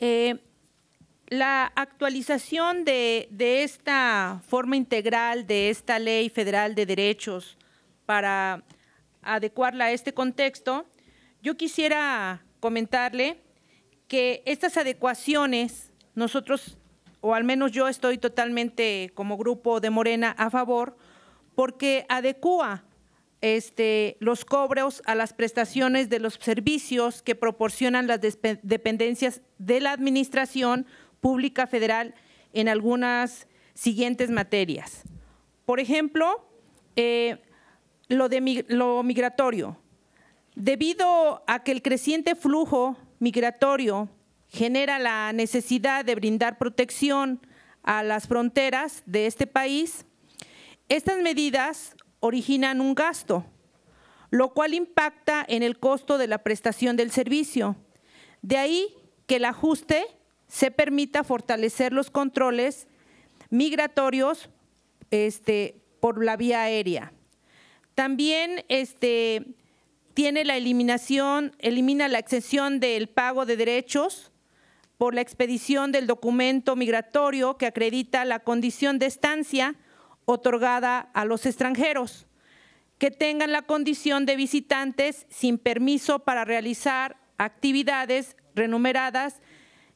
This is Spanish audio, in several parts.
Eh, la actualización de, esta forma integral de esta ley federal de derechos para adecuarla a este contexto, yo quisiera comentarle que estas adecuaciones, nosotros, o al menos yo estoy totalmente como grupo de Morena a favor, porque adecua este, los cobros a las prestaciones de los servicios que proporcionan las dependencias de la Administración Pública Federal en algunas siguientes materias. Por ejemplo, eh, lo, de, lo migratorio. Debido a que el creciente flujo migratorio genera la necesidad de brindar protección a las fronteras de este país, estas medidas originan un gasto, lo cual impacta en el costo de la prestación del servicio. De ahí que el ajuste se permita fortalecer los controles migratorios este, por la vía aérea. También este, tiene la eliminación, elimina la exención del pago de derechos por la expedición del documento migratorio que acredita la condición de estancia otorgada a los extranjeros que tengan la condición de visitantes sin permiso para realizar actividades renumeradas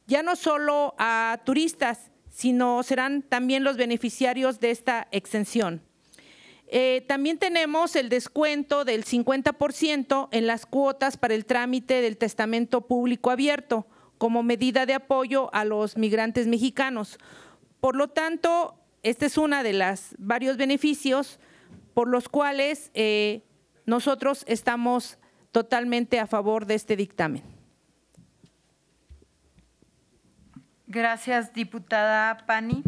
ya no solo a turistas, sino serán también los beneficiarios de esta exención. Eh, también tenemos el descuento del 50% en las cuotas para el trámite del testamento público abierto como medida de apoyo a los migrantes mexicanos. Por lo tanto, este es uno de los varios beneficios por los cuales eh, nosotros estamos totalmente a favor de este dictamen. Gracias, diputada Pani.